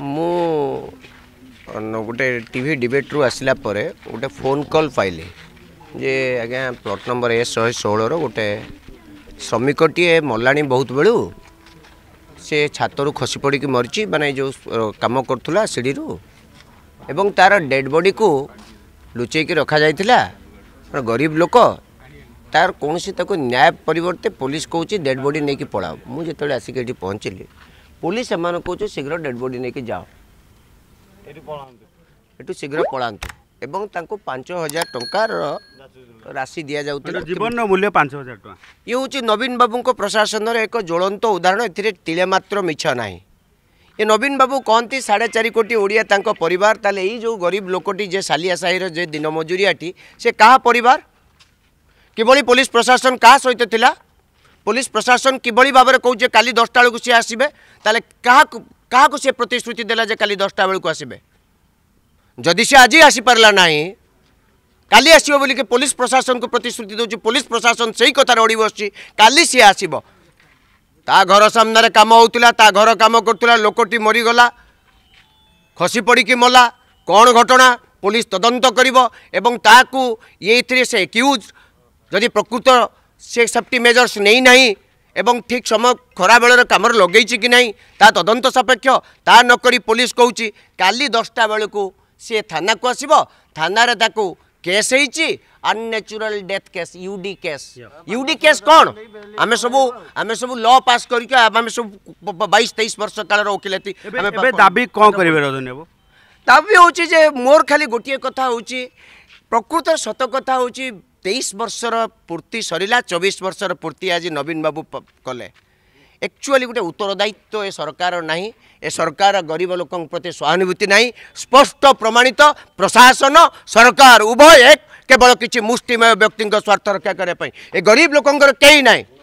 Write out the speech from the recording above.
ମୁଁ ଗୋଟେ ଟିଭି ଡିବେଟ୍ରୁ ଆସିଲା ପରେ ଗୋଟେ ଫୋନ୍ କଲ୍ ପାଇଲି ଯେ ଆଜ୍ଞା ପ୍ଲଟ୍ ନମ୍ବର ଏ ଶହେ ଷୋହଳର ଗୋଟେ ଶ୍ରମିକଟିଏ ମଲାଣି ବହୁତ ବେଳୁ ସେ ଛାତରୁ ଖସି ପଡ଼ିକି ମରିଛି ମାନେ ଯେଉଁ କାମ କରୁଥିଲା ସିଡ଼ିରୁ ଏବଂ ତା'ର ଡେଡ୍ ବଡ଼ିକୁ ଲୁଚେଇକି ରଖାଯାଇଥିଲା ଗରିବ ଲୋକ ତା'ର କୌଣସି ତାକୁ ନ୍ୟାୟ ପରିବର୍ତ୍ତେ ପୋଲିସ କହୁଛି ଡେଡ୍ ବଡ଼ି ନେଇକି ପଳାଅ ମୁଁ ଯେତେବେଳେ ଆସିକି ଏଠି ପହଞ୍ଚିଲି পুলিশ সেমান কৌছে শীঘ্র ডেড বডি নিয়ে যাও এটু শীঘ্র পড়ান্তু এবং তাঁকু পাঁচ হাজার টঙ্কার রাশি দিয়া যাউছিল জীবন মূল্য পাঁচ হাজার টাকা ইয়ে হচ্ছে নবীন বাবুঙ্ক প্রশাসনর এক জ্বলন্ত উদাহরণ এতে টিলে মাত্র মিছ নাই ଏ ନବୀନ ବାବୁ କହନ୍ତି ସାଢ଼େ ଚାରି କୋଟି ଓଡ଼ିଆ ତାଙ୍କ ପରିବାର ତାହେଲେ ଏଇ ଯେଉଁ ଗରିବ ଲୋକଟି ଯେ ସାଲିଆ ସାହିର ଯେ ଦିନମଜୁରିଆଟି ସେ କାହା ପରିବାର କିଭଳି ପୋଲିସ ପ୍ରଶାସନ କାହା ସହିତ ଥିଲା पुलिस प्रशासन किभली भाव में कहे काली दसटा बेलू सी आसवे तेल क्या क्या सी प्रतिश्रुति दे काली दसटा बेलू आसवे जदि सी आज आसपारा ना কালি আসব বলি পুলিশ প্রশাসনকে প্রতিশ্রুতি দেছি পুলিশ প্রশাসন সেই কথার অড়ি বসছি কালি সি আসব তা ঘর সামনে কাম হোলা তা ঘর কাম করুলা লোকটি মরিগলা খসি পড়ি মলা কণ ঘটনা পুলিশ তদন্ত করব এবং তাকে ইয়ে সে এক্যুজ যদি প্রকৃত ସେ ସେଫ୍ଟି ମେଜର୍ସ ନେଇନାହିଁ ଏବଂ ଠିକ୍ ସମୟ ଖରା ବେଳର କାମରେ ଲଗେଇଛି କି ନାହିଁ ତା ତଦନ୍ତ ସାପେକ୍ଷ ତା ନକରି ପୋଲିସ କହୁଛି କାଲି ଦଶଟା ବେଳକୁ ସିଏ ଥାନାକୁ ଆସିବ ଥାନାରେ ତାକୁ କେସ୍ ହେଇଛି unnatural death case U D case UD case କ'ଣ ଆମେ ସବୁ ଆମେ ସବୁ ଲ ପାସ୍ କରିକି ଆମେ ସବୁ ବାଇଶ ତେଇଶ ବର୍ଷ କାଳର ଓକିଲାତି ଆମେ ଦାବି କ'ଣ କରିବେ ଦାବି ହେଉଛି ଯେ ମୋର ଖାଲି ଗୋଟିଏ କଥା ହେଉଛି ପ୍ରକୃତ ସତ କଥା ହେଉଛି তেইশ বর্ষর পূর্তি সরিলা চবিশ বর্ষর পূর্তি আজ নবীন বাবু কলে একচুয়ালি গোটে উত্তরদায়িত্ব এ সরকার না এ সরকার গরিব লোক প্রতি সহানুভূতি না স্পষ্ট প্রমাণিত প্রশাসন সরকার উভয় এক কেবল কিছু মুষ্টিমেয় ব্যক্তি স্বার্থ রক্ষা করা এ গরিব লোকর কেই নাই